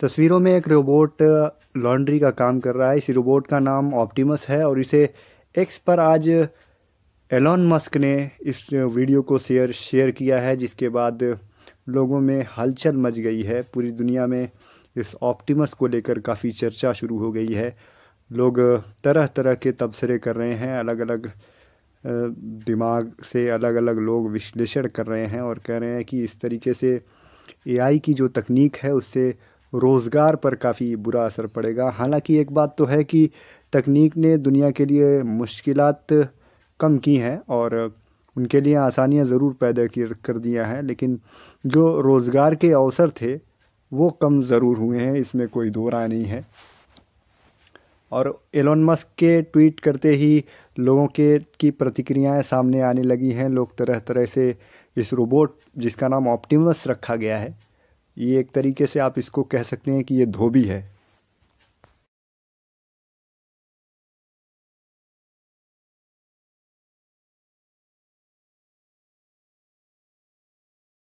तस्वीरों में एक रोबोट लॉन्ड्री का काम कर रहा है इस रोबोट का नाम ऑप्टिमस है और इसे एक्स पर आज एलॉन मस्क ने इस वीडियो को शेयर शेयर किया है जिसके बाद लोगों में हलचल मच गई है पूरी दुनिया में इस ऑप्टिमस को लेकर काफ़ी चर्चा शुरू हो गई है लोग तरह तरह के तबसरे कर रहे हैं अलग अलग दिमाग से अलग अलग लोग विश्लेषण कर रहे हैं और कह रहे हैं कि इस तरीके से एआई की जो तकनीक है उससे रोज़गार पर काफ़ी बुरा असर पड़ेगा हालांकि एक बात तो है कि तकनीक ने दुनिया के लिए मुश्किल कम की हैं और उनके लिए आसानियां ज़रूर पैदा कर दिया है लेकिन जो रोज़गार के अवसर थे वो कम ज़रूर हुए हैं इसमें कोई दो राय नहीं है और एलोन मस्क के ट्वीट करते ही लोगों के की प्रतिक्रियाएं सामने आने लगी हैं लोग तरह तरह से इस रोबोट जिसका नाम ऑप्टिमस रखा गया है ये एक तरीके से आप इसको कह सकते हैं कि ये धोबी है